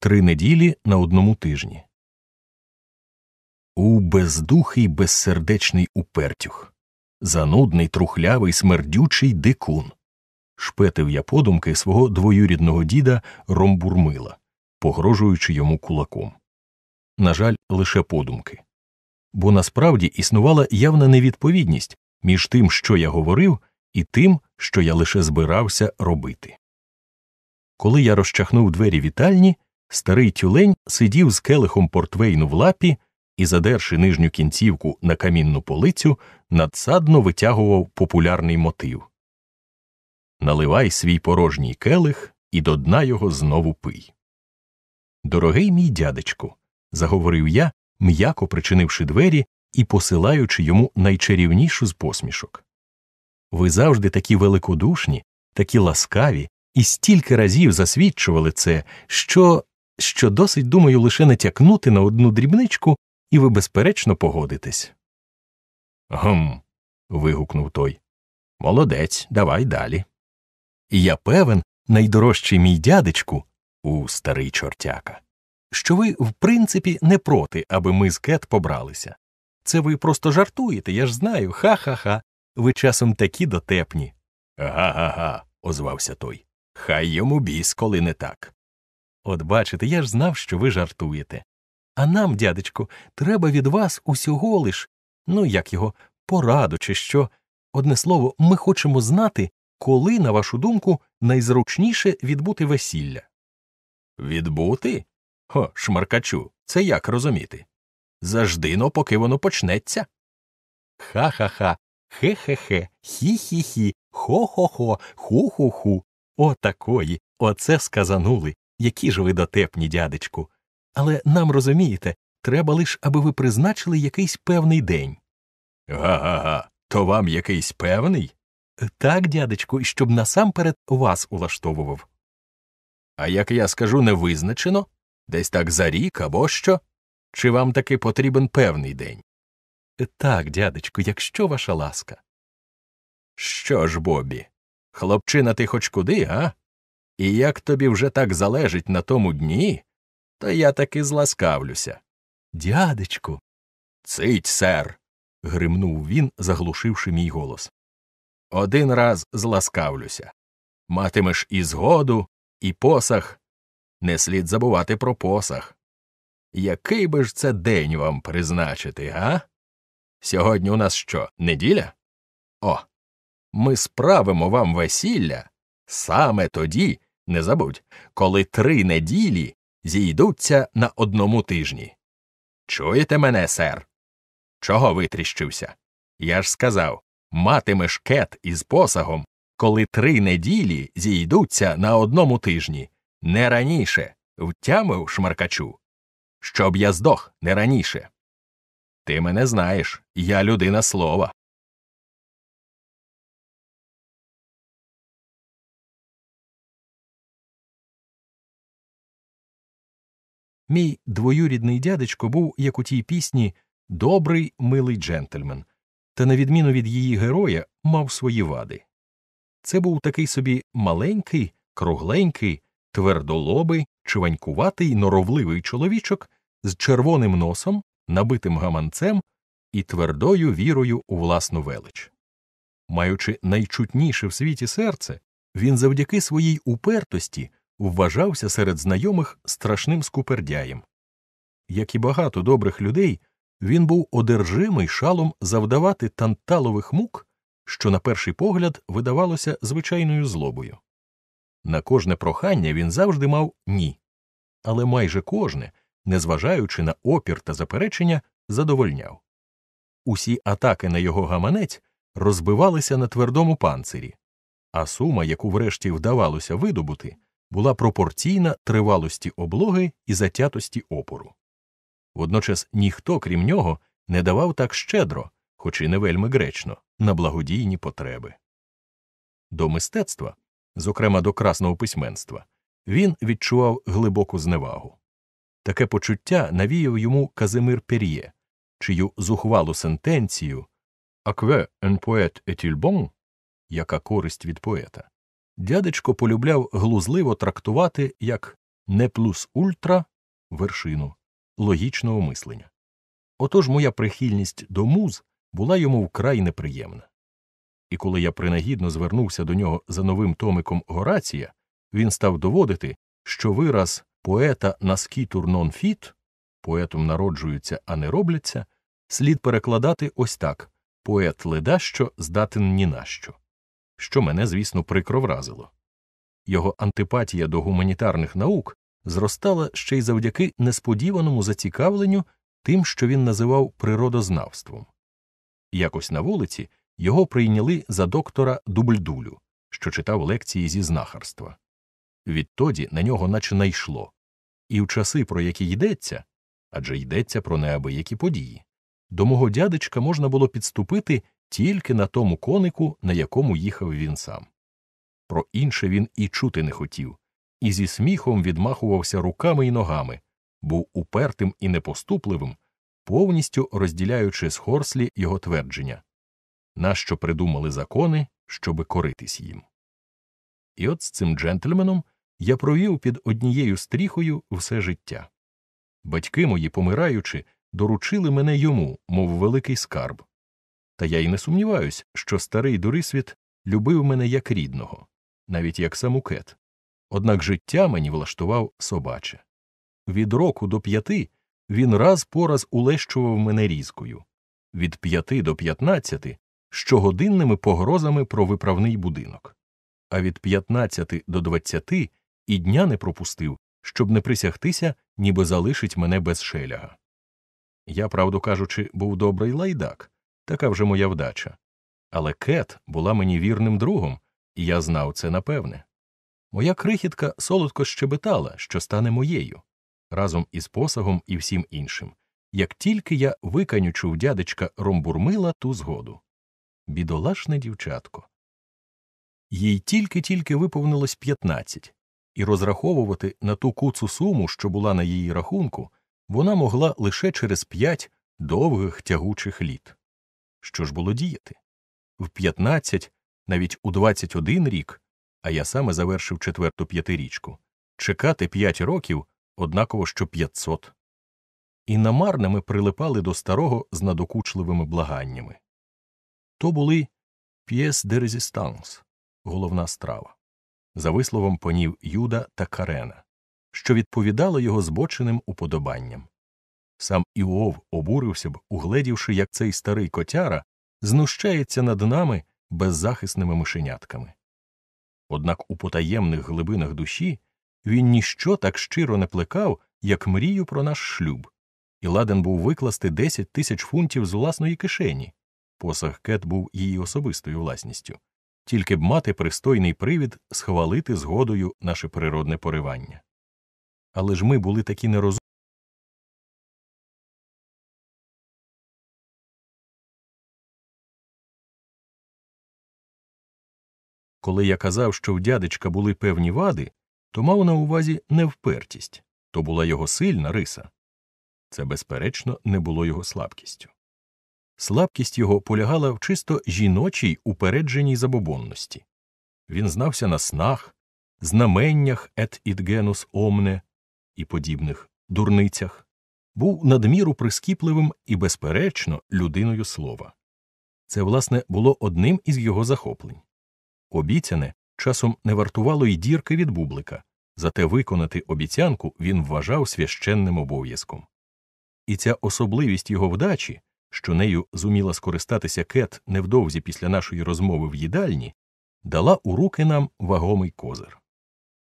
Три неділі на одному тижні. У бездухий безсердечний упертюх. Занудний, трухлявий, смердючий дикун. Шпетив я подумки свого двоюрідного діда Ромбурмила, погрожуючи йому кулаком. На жаль, лише подумки. Бо насправді існувала явна невідповідність між тим, що я говорив, і тим, що я лише збирався робити. Коли я розчахнув двері вітальні. Старий тюлень сидів з келихом портвейну в лапі і, задерши нижню кінцівку на камінну полицю, надсадно витягував популярний мотив Наливай свій порожній келих і до дна його знову пий. Дорогий мій дядечку, заговорив я, м'яко причинивши двері і посилаючи йому найчарівнішу з посмішок. Ви завжди такі великодушні, такі ласкаві. І стільки разів засвідчували це, що що досить думаю лише натякнути на одну дрібничку, і ви безперечно погодитесь. Гм. вигукнув той. Молодець, давай далі. Я певен, найдорожчий мій дядечку, у старий чортяка, що ви, в принципі, не проти, аби ми з кет побралися. Це ви просто жартуєте, я ж знаю. Ха ха ха. Ви часом такі дотепні. Га га га, озвався той. Хай йому біс, коли не так. От бачите, я ж знав, що ви жартуєте. А нам, дядечко, треба від вас усього лиш, ну як його, пораду чи що. Одне слово, ми хочемо знати, коли, на вашу думку, найзручніше відбути весілля. Відбути? Хо, шмаркачу, це як розуміти? Заждино, поки воно почнеться. Ха ха ха, хе хе хе, хі хі хі, хо хо хо, ху ху ху. Отакої, оце сказанули які ж ви дотепні, дядечку. Але нам розумієте, треба лише, аби ви призначили якийсь певний день. Га га га, то вам якийсь певний? Е, так, дядечку, і щоб насамперед вас улаштовував. А як я скажу, не визначено? Десь так за рік або що? Чи вам таки потрібен певний день? Е, так, дядечку, якщо ваша ласка. Що ж, Бобі, хлопчина ти хоч куди, а? І як тобі вже так залежить на тому дні, то я таки зласкавлюся. Дядечку. Цить, сер. гримнув він, заглушивши мій голос. Один раз зласкавлюся. Матимеш і згоду, і посах. Не слід забувати про посах. Який би ж це день вам призначити, га? Сьогодні у нас що, неділя? О, ми справимо вам весілля саме тоді, не забудь, коли три неділі зійдуться на одному тижні. Чуєте мене, сер? Чого витріщився? Я ж сказав матимеш кет із посагом, коли три неділі зійдуться на одному тижні, не раніше втямив шмаркачу. Щоб я здох не раніше. Ти мене знаєш, я людина слова. Мій двоюрідний дядечко був, як у тій пісні, добрий милий джентльмен, та, на відміну від її героя, мав свої вади. Це був такий собі маленький, кругленький, твердолобий, чванькуватий, норовливий чоловічок з червоним носом, набитим гаманцем і твердою вірою у власну велич. Маючи найчутніше в світі серце, він завдяки своїй упертості вважався серед знайомих страшним скупердяєм. Як і багато добрих людей, він був одержимий шалом завдавати танталових мук, що на перший погляд видавалося звичайною злобою. На кожне прохання він завжди мав ні, але майже кожне, незважаючи на опір та заперечення, задовольняв. Усі атаки на його гаманець розбивалися на твердому панцирі, а сума, яку врешті вдавалося видобути, була пропорційна тривалості облоги і затятості опору. Водночас ніхто, крім нього, не давав так щедро, хоч і не вельми гречно, на благодійні потреби. До мистецтва, зокрема до красного письменства, він відчував глибоку зневагу. Таке почуття навіяв йому Казимир Пер'є, чию зухвалу сентенцію Акве ен поет bon» яка користь від поета дядечко полюбляв глузливо трактувати як не плюс ультра вершину логічного мислення. Отож моя прихильність до муз була йому вкрай неприємна. І коли я принагідно звернувся до нього за новим томиком Горація, він став доводити, що вираз поета наскітур нон фіт поетом народжуються, а не робляться, слід перекладати ось так поет ледащо здатен ні на що що мене, звісно, прикро вразило. Його антипатія до гуманітарних наук зростала ще й завдяки несподіваному зацікавленню тим, що він називав природознавством. Якось на вулиці його прийняли за доктора Дубльдулю, що читав лекції зі знахарства. Відтоді на нього наче найшло. І в часи, про які йдеться адже йдеться про неабиякі події, до мого дядечка можна було підступити тільки на тому конику, на якому їхав він сам. Про інше він і чути не хотів, і зі сміхом відмахувався руками і ногами, був упертим і непоступливим, повністю розділяючи з Хорслі його твердження нащо придумали закони, щоби коритись їм. І от з цим джентльменом я провів під однією стріхою все життя. Батьки мої, помираючи, доручили мене йому, мов великий скарб, та я й не сумніваюсь, що старий Дурисвіт любив мене як рідного, навіть як самукет. Однак життя мені влаштував собаче. Від року до п'яти він раз по раз улещував мене різкою, від п'яти до п'ятнадцяти щогодинними погрозами про виправний будинок, а від п'ятнадцяти до двадцяти і дня не пропустив, щоб не присягтися, ніби залишить мене без шеляга. Я, правду кажучи, був добрий лайдак така вже моя вдача. Але кет була мені вірним другом, і я знав це напевне. Моя крихітка солодко щебетала, що стане моєю, разом із посагом і всім іншим, як тільки я виканючу в дядечка ромбурмила ту згоду. Бідолашне дівчатко. Їй тільки тільки виповнилось 15, і розраховувати на ту куцу суму, що була на її рахунку, вона могла лише через п'ять довгих тягучих літ. Що ж було діяти? В 15, навіть у 21 рік, а я саме завершив четверту п'ятирічку, чекати 5 років однаково що 500. І намарними прилипали до старого з надокучливими благаннями. То були п'єс де резістанс, головна страва, за висловом понів Юда та Карена, що відповідало його збоченим уподобанням. Сам Іов обурився б, угледівши, як цей старий котяра знущається над нами беззахисними мишенятками. Однак у потаємних глибинах душі він ніщо так щиро не плекав, як мрію про наш шлюб, і ладен був викласти 10 тисяч фунтів з власної кишені. Посаг Кет був її особистою власністю, тільки б мати пристойний привід схвалити згодою наше природне поривання. Але ж ми були такі нерозумні. Коли я казав, що в дядечка були певні вади, то мав на увазі невпертість то була його сильна риса. Це, безперечно, не було його слабкістю. Слабкість його полягала в чисто жіночій упередженій забобонності. Він знався на снах, знаменнях «et idgenus omne» і подібних дурницях, був надміру прискіпливим і, безперечно, людиною слова. Це, власне, було одним із його захоплень. Обіцяне часом не вартувало й дірки від бублика, зате виконати обіцянку він вважав священним обов'язком. І ця особливість його вдачі, що нею зуміла скористатися кет невдовзі після нашої розмови в їдальні, дала у руки нам вагомий козир.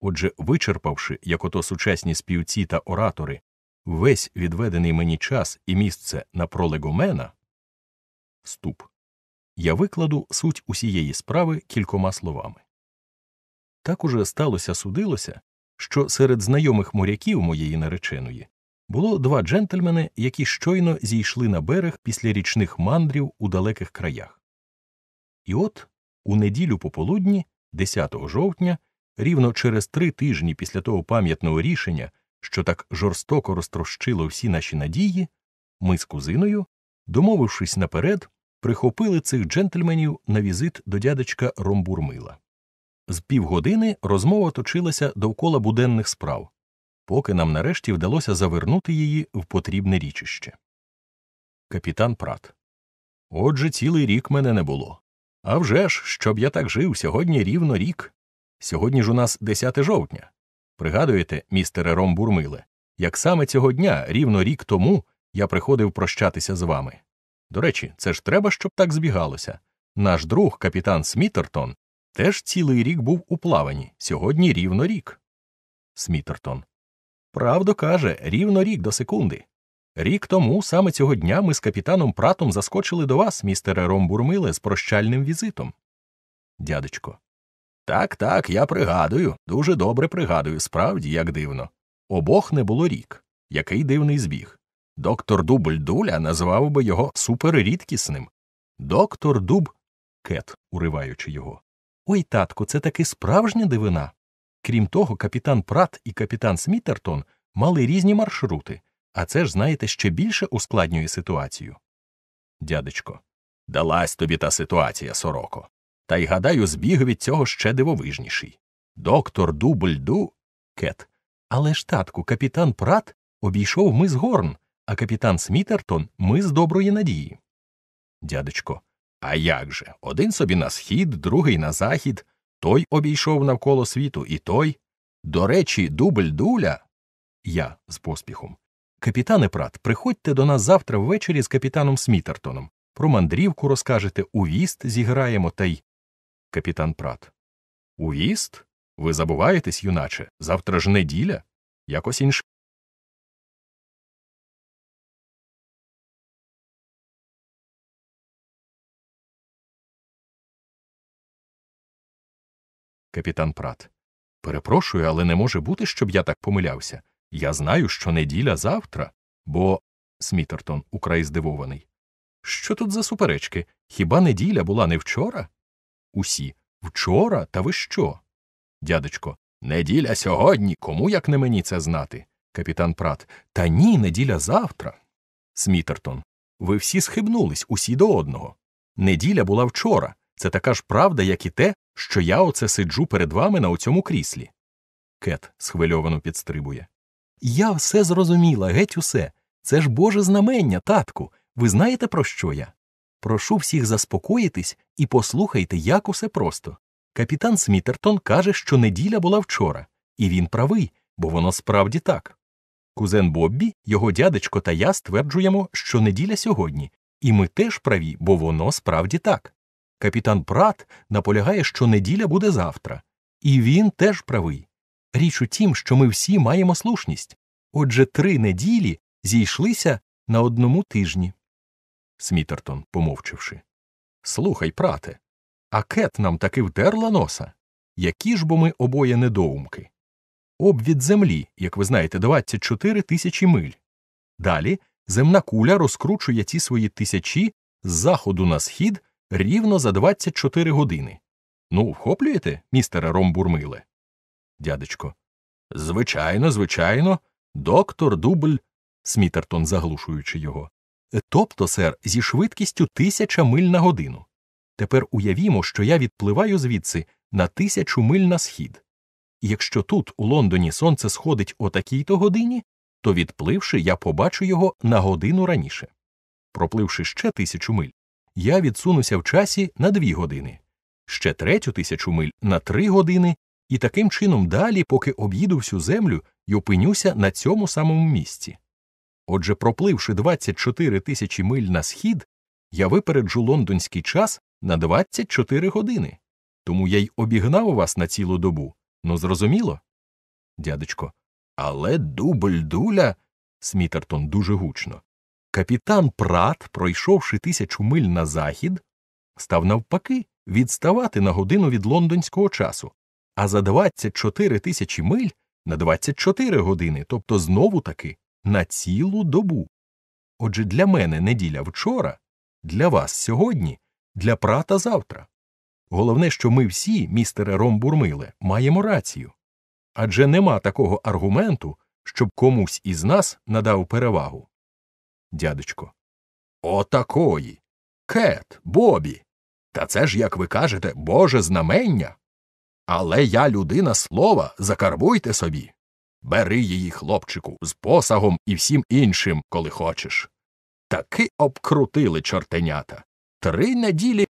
Отже, вичерпавши, як ото сучасні співці та оратори, весь відведений мені час і місце на пролегомена, ступ. Я викладу суть усієї справи кількома словами. Так уже сталося судилося, що серед знайомих моряків моєї нареченої було два джентльмени, які щойно зійшли на берег після річних мандрів у далеких краях. І от у неділю пополудні, 10 жовтня, рівно через три тижні після того пам'ятного рішення, що так жорстоко розтрощило всі наші надії, ми з кузиною, домовившись наперед, прихопили цих джентльменів на візит до дядечка Ромбурмила. З півгодини розмова точилася довкола буденних справ, поки нам нарешті вдалося завернути її в потрібне річище. Капітан Прат. Отже, цілий рік мене не було. А вже ж, щоб я так жив, сьогодні рівно рік. Сьогодні ж у нас 10 жовтня. Пригадуєте, містере Ромбурмиле, як саме цього дня, рівно рік тому, я приходив прощатися з вами. До речі, це ж треба, щоб так збігалося. Наш друг, капітан Смітертон, теж цілий рік був у плаванні, сьогодні рівно рік. Смітертон. Правду каже, рівно рік до секунди. Рік тому саме цього дня ми з капітаном Пратом заскочили до вас, містере Ромбурмиле, з прощальним візитом. Дядечко. Так, так, я пригадую, дуже добре пригадую, справді як дивно. Обох не було рік. Який дивний збіг. Доктор Дубль дуля назвав би його суперрідкісним. Доктор Дуб кет, уриваючи його. Ой, татку, це таки справжня дивина. Крім того, капітан Прат і капітан Смітертон мали різні маршрути, а це ж, знаєте, ще більше ускладнює ситуацію. Дядечко, далась тобі та ситуація, сороко. Та й гадаю, збіг від цього ще дивовижніший. Доктор Дубльду кет. Але ж, татку, капітан Прат обійшов мис Горн, а капітан Смітертон ми з доброї надії. Дядечко, а як же? Один собі на схід, другий на захід, той обійшов навколо світу, і той. До речі, дубль дуля. Я з поспіхом. Капітане Прат, приходьте до нас завтра ввечері з капітаном Смітертоном. Про мандрівку розкажете, у віст зіграємо та й. Капітан Прат. У віст? Ви забуваєтесь, юначе, завтра ж неділя. Якось інше. капітан Прат. Перепрошую, але не може бути, щоб я так помилявся. Я знаю, що неділя завтра, бо. Смітертон украй здивований. Що тут за суперечки? Хіба неділя була не вчора? Усі. Вчора, та ви що? Дядечко, неділя сьогодні. Кому як не мені це знати? Капітан Прат. Та ні, неділя завтра. Смітертон. Ви всі схибнулись, усі до одного. Неділя була вчора. Це така ж правда, як і те, що я оце сиджу перед вами на оцьому кріслі. Кет схвильовано підстрибує. Я все зрозуміла, геть усе. Це ж Боже знамення, татку. Ви знаєте, про що я? Прошу всіх заспокоїтись і послухайте, як усе просто. Капітан Смітертон каже, що неділя була вчора, і він правий, бо воно справді так. Кузен Боббі, його дядечко та я стверджуємо, що неділя сьогодні, і ми теж праві, бо воно справді так. Капітан Прат наполягає, що неділя буде завтра, і він теж правий. Річ у тім, що ми всі маємо слушність отже, три неділі зійшлися на одному тижні. Смітертон, помовчивши. Слухай, прате, а кет нам таки втерла носа. Які ж бо ми обоє недоумки? Об від землі, як ви знаєте, 24 тисячі миль. Далі земна куля розкручує ці свої тисячі з заходу на схід рівно за 24 години. Ну, вхоплюєте, містере Ромбурмиле? Дядечко. Звичайно, звичайно, доктор Дубль. Смітертон, заглушуючи його. Тобто, сер, зі швидкістю тисяча миль на годину. Тепер уявімо, що я відпливаю звідси на тисячу миль на схід. І якщо тут, у Лондоні, сонце сходить о такій то годині, то відпливши, я побачу його на годину раніше. Пропливши ще тисячу миль, я відсунуся в часі на дві години, ще третю тисячу миль на три години, і таким чином далі, поки об'їду всю землю і опинюся на цьому самому місці. Отже, пропливши 24 тисячі миль на схід, я випереджу лондонський час на 24 години, тому я й обігнав вас на цілу добу. Ну, зрозуміло? Дядечко. Але дубль дуля. Смітертон дуже гучно. Капітан Прат, пройшовши тисячу миль на захід, став навпаки відставати на годину від лондонського часу, а за 24 тисячі миль на 24 години, тобто знову таки на цілу добу. Отже, для мене неділя вчора, для вас сьогодні, для прата завтра. Головне, що ми всі, містере Ромбурмиле, маємо рацію адже нема такого аргументу, щоб комусь із нас надав перевагу дядечко. Отакої. Кет, Бобі. Та це ж, як ви кажете, Боже знамення. Але я людина слова, закарбуйте собі. Бери її, хлопчику, з посагом і всім іншим, коли хочеш. Таки обкрутили чортенята. Три неділі